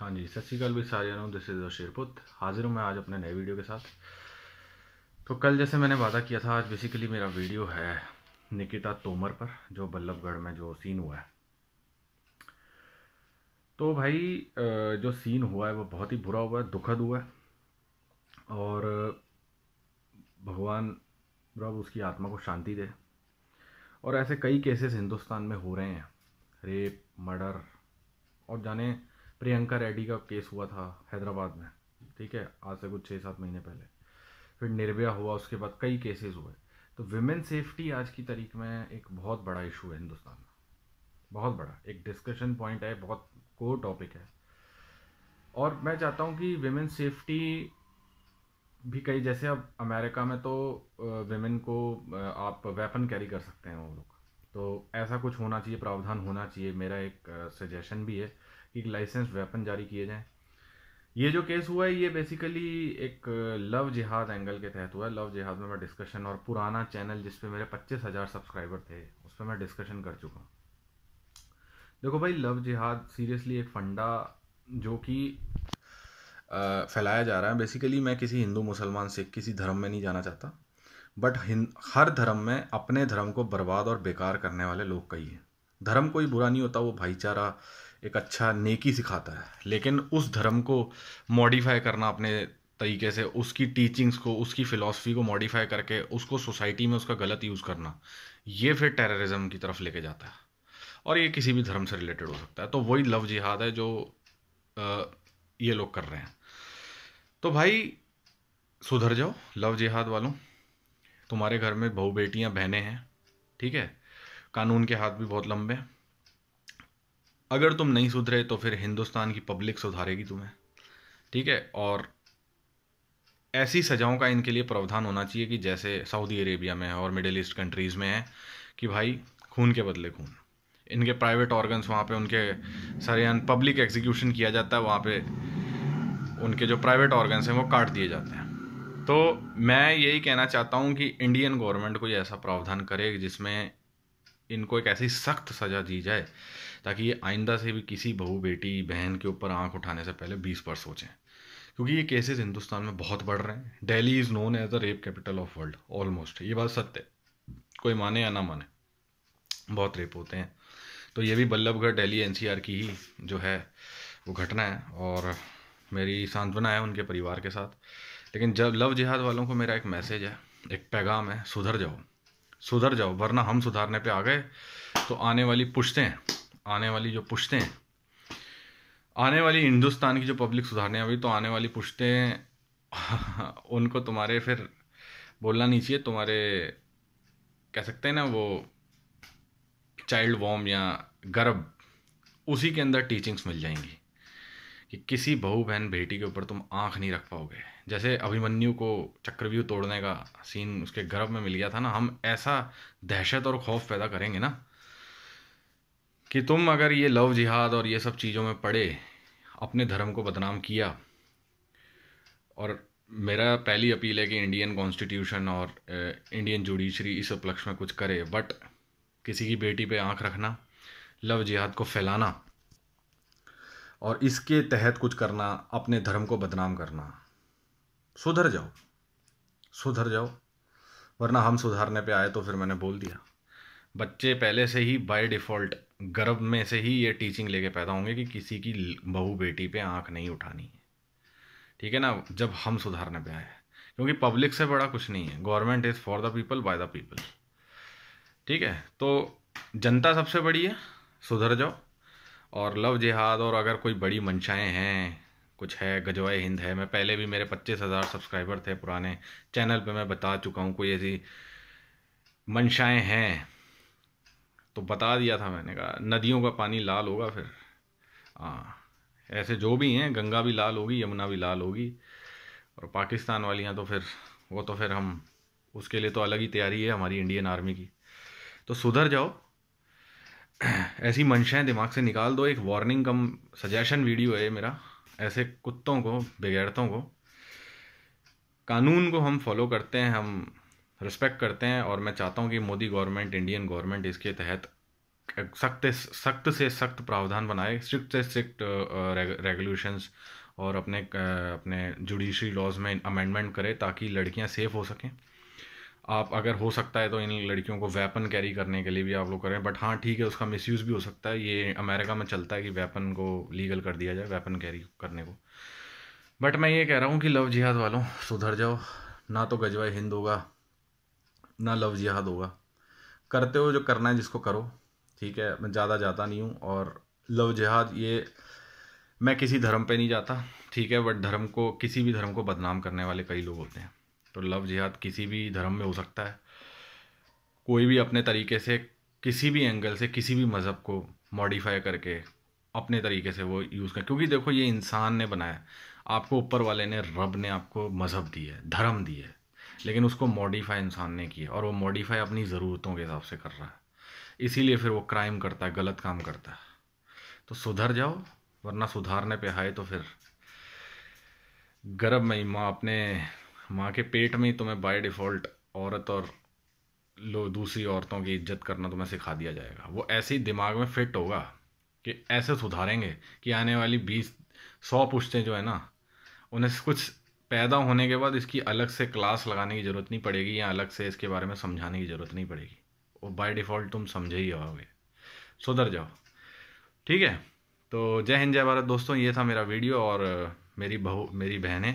हाँ जी सत श्रीकाल भी सारिया नो दिस इज़ अशेरपुत हाजिर हूँ मैं आज अपने नए वीडियो के साथ तो कल जैसे मैंने वादा किया था आज बेसिकली मेरा वीडियो है निकिता तोमर पर जो बल्लभगढ़ में जो सीन हुआ है तो भाई जो सीन हुआ है वो बहुत ही बुरा हुआ है दुखद हुआ है और भगवान रब उसकी आत्मा को शांति दे और ऐसे कई केसेस हिंदुस्तान में हो रहे हैं रेप मर्डर और जाने प्रियंका रेड्डी का केस हुआ था हैदराबाद में ठीक है आज से कुछ छः सात महीने पहले फिर निर्भया हुआ उसके बाद कई केसेस हुए तो विमेन सेफ्टी आज की तारीख में एक बहुत बड़ा इशू है हिंदुस्तान में बहुत बड़ा एक डिस्कशन पॉइंट है बहुत कोर टॉपिक है और मैं चाहता हूँ कि वेमेन सेफ्टी भी कई जैसे अब अमेरिका में तो वेमेन को आप वेपन कैरी कर सकते हैं वो लोग तो ऐसा कुछ होना चाहिए प्रावधान होना चाहिए मेरा एक सजेशन भी है कि लाइसेंस वेपन जारी किए जाएं ये जो केस हुआ है ये बेसिकली एक uh, लव जिहाद एंगल के तहत हुआ है लव जिहाद में मैं डिस्कशन और पुराना चैनल जिसपे मेरे पच्चीस हज़ार सब्सक्राइबर थे उस पर मैं डिस्कशन कर चुका हूँ देखो भाई लव जिहाद सीरियसली एक फंडा जो कि uh, फैलाया जा रहा है बेसिकली मैं किसी हिंदू मुसलमान सिख किसी धर्म में नहीं जाना चाहता बट हर धर्म में अपने धर्म को बर्बाद और बेकार करने वाले लोग कई हैं धर्म कोई बुरा नहीं होता वो भाईचारा एक अच्छा नेकी सिखाता है लेकिन उस धर्म को मॉडिफाई करना अपने तरीके से उसकी टीचिंग्स को उसकी फ़िलासफ़ी को मॉडिफाई करके उसको सोसाइटी में उसका गलत यूज़ करना ये फिर टेररिज्म की तरफ लेके जाता है और ये किसी भी धर्म से रिलेटेड हो सकता है तो वही लव जिहाद है जो आ, ये लोग कर रहे हैं तो भाई सुधर जाओ लव जिहाद वालों तुम्हारे घर में बहू बेटियां बहनें हैं ठीक है कानून के हाथ भी बहुत लंबे हैं अगर तुम नहीं सुधरे तो फिर हिंदुस्तान की पब्लिक सुधारेगी तुम्हें ठीक है और ऐसी सजाओं का इनके लिए प्रावधान होना चाहिए कि जैसे सऊदी अरेबिया में है और मिडिल ईस्ट कंट्रीज़ में है कि भाई खून के बदले खून इनके प्राइवेट ऑर्गन्स वहाँ पे उनके सरेआन पब्लिक एग्जीक्यूशन किया जाता है वहाँ पे उनके जो प्राइवेट ऑर्गन्स हैं वो काट दिए जाते हैं तो मैं यही कहना चाहता हूँ कि इंडियन गवर्नमेंट कोई ऐसा प्रावधान करे जिसमें इनको एक ऐसी सख्त सज़ा दी जाए ताकि ये आइंदा से भी किसी बहू बेटी बहन के ऊपर आंख उठाने से पहले बीस बार सोचें क्योंकि ये केसेस हिंदुस्तान में बहुत बढ़ रहे हैं Delhi is known as the rape capital of world almost ये बात सत्य है कोई माने या ना माने बहुत रेप होते हैं तो ये भी बल्लभगढ़ डेली एन की ही जो है वो घटना है और मेरी सांत्वना है उनके परिवार के साथ लेकिन जब लव जिहाद वालों को मेरा एक मैसेज है एक पैगाम है सुधर जाओ सुधर जाओ वरना हम सुधारने पे आ गए तो आने वाली पुश्तें आने वाली जो हैं आने वाली हिंदुस्तान की जो पब्लिक सुधारने अभी तो आने वाली हैं उनको तुम्हारे फिर बोलना नहीं चाहिए तुम्हारे कह सकते हैं ना वो चाइल्ड वॉम या गर्भ उसी के अंदर टीचिंग्स मिल जाएंगी कि किसी बहू बहन बेटी के ऊपर तुम आंख नहीं रख पाओगे जैसे अभिमन्यु को चक्रव्यूह तोड़ने का सीन उसके गर्भ में मिल गया था ना हम ऐसा दहशत और खौफ पैदा करेंगे ना कि तुम अगर ये लव जिहाद और ये सब चीज़ों में पड़े अपने धर्म को बदनाम किया और मेरा पहली अपील है कि इंडियन कॉन्स्टिट्यूशन और इंडियन जुडिशरी इस उपलक्ष्य में कुछ करे बट किसी की बेटी पे आंख रखना लव जिहाद को फैलाना और इसके तहत कुछ करना अपने धर्म को बदनाम करना सुधर जाओ सुधर जाओ वरना हम सुधारने पे आए तो फिर मैंने बोल दिया बच्चे पहले से ही बाय डिफ़ॉल्ट गर्भ में से ही ये टीचिंग लेके पैदा होंगे कि किसी की बहू बेटी पे आंख नहीं उठानी है ठीक है ना जब हम सुधारने पे आए क्योंकि पब्लिक से बड़ा कुछ नहीं है government is for the people by the people ठीक है तो जनता सबसे बड़ी है सुधर जाओ और लव जिहाद और अगर कोई बड़ी मंशाएँ हैं कुछ है गजवाए हिंद है मैं पहले भी मेरे पच्चीस हज़ार सब्सक्राइबर थे पुराने चैनल पे मैं बता चुका हूँ कोई ऐसी मंशाएँ हैं तो बता दिया था मैंने कहा नदियों का पानी लाल होगा फिर हाँ ऐसे जो भी हैं गंगा भी लाल होगी यमुना भी लाल होगी और पाकिस्तान वाली हैं तो फिर वो तो फिर हम उसके लिए तो अलग ही तैयारी है हमारी इंडियन आर्मी की तो सुधर जाओ ऐसी मंशाएँ दिमाग से निकाल दो एक वार्निंग कम सजेशन वीडियो है मेरा ऐसे कुत्तों को बगैरतों को कानून को हम फॉलो करते हैं हम रिस्पेक्ट करते हैं और मैं चाहता हूँ कि मोदी गवर्नमेंट इंडियन गवर्नमेंट इसके तहत सख्त सख्त से सख्त प्रावधान बनाए स्ट्रिक्ट से स्ट्रिक्ट रेगुलेशंस और अपने अपने जुडिशरी लॉज में अमेंडमेंट करें ताकि लड़कियां सेफ़ हो सकें आप अगर हो सकता है तो इन लड़कियों को वेपन कैरी करने के लिए भी आप लोग करें बट हाँ ठीक है उसका मिसयूज़ भी हो सकता है ये अमेरिका में चलता है कि वेपन को लीगल कर दिया जाए वेपन कैरी करने को बट मैं ये कह रहा हूँ कि लव जिहाद वालों सुधर जाओ ना तो गजवा हिंद होगा ना लव जिहाद होगा करते हो जो करना है जिसको करो ठीक है मैं ज़्यादा जाता नहीं हूँ और लव जिहाद ये मैं किसी धर्म पे नहीं जाता ठीक है बट धर्म को किसी भी धर्म को बदनाम करने वाले कई लोग होते हैं तो लव जिहाद किसी भी धर्म में हो सकता है कोई भी अपने तरीके से किसी भी एंगल से किसी भी मज़हब को मॉडिफाई करके अपने तरीके से वो यूज़ करें क्योंकि देखो ये इंसान ने बनाया आपको ऊपर वाले ने रब ने आपको मज़हब दिया है धर्म दिया है लेकिन उसको मॉडिफाई इंसान ने किया और वो मॉडिफाई अपनी ज़रूरतों के हिसाब से कर रहा है इसीलिए फिर वो क्राइम करता है गलत काम करता है तो सुधर जाओ वरना सुधारने पे आए तो फिर गर्भ में ही माँ अपने माँ के पेट में ही तुम्हें बाय डिफ़ॉल्ट औरत और लो दूसरी औरतों की इज्जत करना तुम्हें सिखा दिया जाएगा वो ऐसे ही दिमाग में फिट होगा कि ऐसे सुधारेंगे कि आने वाली बीस सौ पुश्तें जो है ना उन्हें कुछ पैदा होने के बाद इसकी अलग से क्लास लगाने की ज़रूरत नहीं पड़ेगी या अलग से इसके बारे में समझाने की ज़रूरत नहीं पड़ेगी वो बाय डिफ़ॉल्ट तुम समझे ही आओगे सुधर जाओ ठीक है तो जय हिंद जय भारत दोस्तों ये था मेरा वीडियो और मेरी बहू मेरी बहनें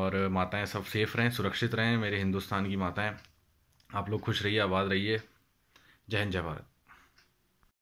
और माताएं सब सेफ़ रहें सुरक्षित रहें मेरे हिंदुस्तान की माताएं आप लोग खुश रहिए आबाद रहिए जय हिंद जय भारत